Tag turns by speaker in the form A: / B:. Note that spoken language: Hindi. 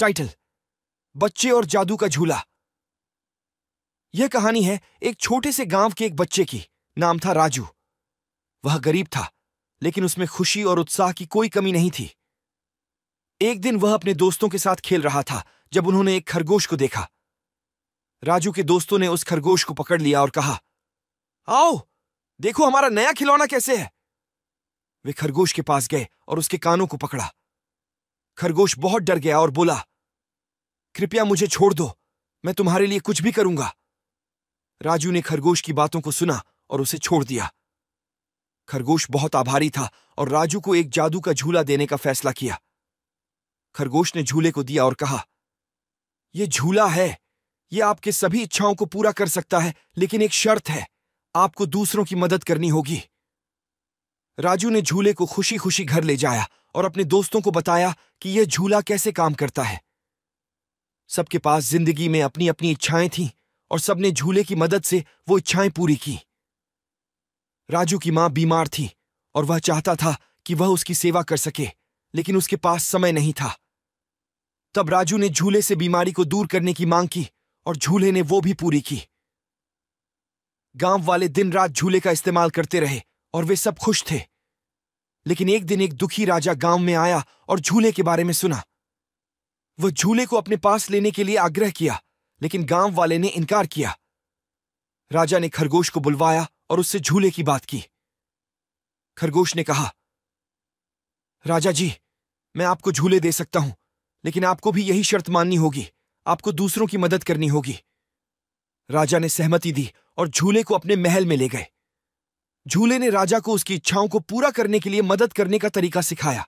A: टाइटल बच्चे और जादू का झूला यह कहानी है एक छोटे से गांव के एक बच्चे की नाम था राजू वह गरीब था लेकिन उसमें खुशी और उत्साह की कोई कमी नहीं थी एक दिन वह अपने दोस्तों के साथ खेल रहा था जब उन्होंने एक खरगोश को देखा राजू के दोस्तों ने उस खरगोश को पकड़ लिया और कहा आओ देखो हमारा नया खिलौना कैसे है वे खरगोश के पास गए और उसके कानों को पकड़ा खरगोश बहुत डर गया और बोला कृपया मुझे छोड़ दो मैं तुम्हारे लिए कुछ भी करूंगा राजू ने खरगोश की बातों को सुना और उसे छोड़ दिया खरगोश बहुत आभारी था और राजू को एक जादू का झूला देने का फैसला किया खरगोश ने झूले को दिया और कहा यह झूला है यह आपके सभी इच्छाओं को पूरा कर सकता है लेकिन एक शर्त है आपको दूसरों की मदद करनी होगी राजू ने झूले को खुशी खुशी घर ले जाया और अपने दोस्तों को बताया कि यह झूला कैसे काम करता है सबके पास जिंदगी में अपनी अपनी इच्छाएं थीं और सबने झूले की मदद से वो इच्छाएं पूरी की राजू की मां बीमार थी और वह चाहता था कि वह उसकी सेवा कर सके लेकिन उसके पास समय नहीं था तब राजू ने झूले से बीमारी को दूर करने की मांग की और झूले ने वो भी पूरी की गांव वाले दिन रात झूले का इस्तेमाल करते रहे और वे सब खुश थे लेकिन एक दिन एक दुखी राजा गांव में आया और झूले के बारे में सुना वह झूले को अपने पास लेने के लिए आग्रह किया लेकिन गांव वाले ने इनकार किया राजा ने खरगोश को बुलवाया और उससे झूले की बात की खरगोश ने कहा राजा जी मैं आपको झूले दे सकता हूं लेकिन आपको भी यही शर्त माननी होगी आपको दूसरों की मदद करनी होगी राजा ने सहमति दी और झूले को अपने महल में ले गए झूले ने राजा को उसकी इच्छाओं को पूरा करने के लिए मदद करने का तरीका सिखाया